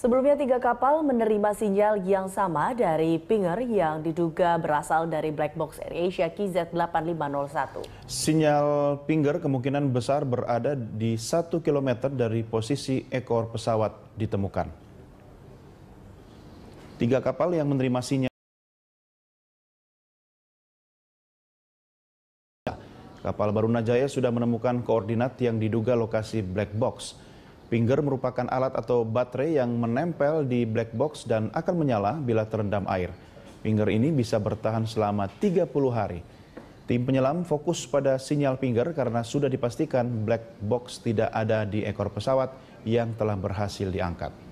Sebelumnya tiga kapal menerima sinyal yang sama dari pinger yang diduga berasal dari black box Air Asia KZ8501. Sinyal pinger kemungkinan besar berada di 1 km dari posisi ekor pesawat ditemukan. Tiga kapal yang menerima sinyal Kapal Barunajaya sudah menemukan koordinat yang diduga lokasi black box. Finger merupakan alat atau baterai yang menempel di black box dan akan menyala bila terendam air. Finger ini bisa bertahan selama 30 hari. Tim penyelam fokus pada sinyal finger karena sudah dipastikan black box tidak ada di ekor pesawat yang telah berhasil diangkat.